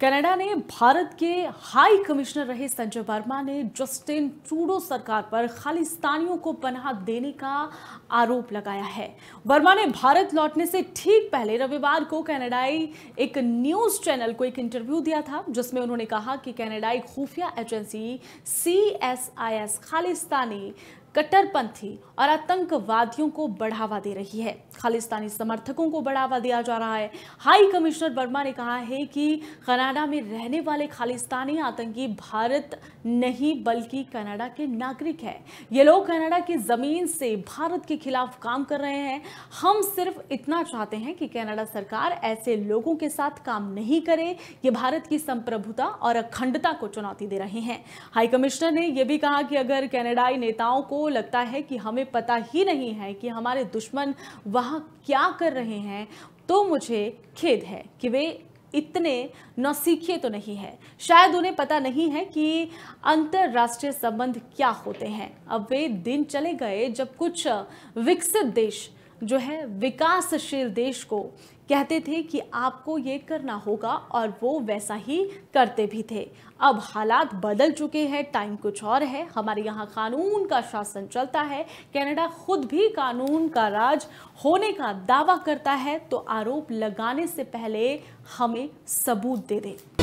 Canada ने भारत के high commissioner रहे संजय वर्मा ने जस्टिन ट्रूडो सरकार पर खालिस्तानियों को पनाह देने का आरोप लगाया है वर्मा ने भारत लौटने से ठीक पहले रविवार को कनाडाई एक न्यूज चैनल को एक इंटरव्यू दिया था जिसमें उन्होंने कहा कि कनाडाई खुफिया एजेंसी C S I S Khalistani कट्टरपंथी और आतंकवादियों को बढ़ावा दे रही है खालिस्तानी समर्थकों को बढ़ावा दिया जा रहा है हाई कमिश्नर वर्मा ने कहा है कि कनाडा में रहने वाले खालिस्तानी आतंकी भारत नहीं बल्कि कनाडा के नागरिक है ये लोग कनाडा की ज़मीन से भारत के खिलाफ काम कर रहे हैं हम सिर्फ इतना चाहते हैं कि कनाडा सरकार ऐसे लोगों के साथ काम नहीं करे ये भारत की संप्रभुता और अखंडता को चुनौती दे रहे हैं हाई कमिश्नर ने यह भी कहा कि अगर कैनेडाई नेताओं को लगता है कि हमें पता ही नहीं है कि हमारे दुश्मन वहाँ क्या कर रहे हैं तो मुझे खेद है कि वे इतने नौसीखिए तो नहीं है शायद उन्हें पता नहीं है कि अंतर्राष्ट्रीय संबंध क्या होते हैं अब वे दिन चले गए जब कुछ विकसित देश जो है विकासशील देश को कहते थे कि आपको ये करना होगा और वो वैसा ही करते भी थे अब हालात बदल चुके हैं टाइम कुछ और है हमारे यहाँ कानून का शासन चलता है कनाडा खुद भी कानून का राज होने का दावा करता है तो आरोप लगाने से पहले हमें सबूत दे दें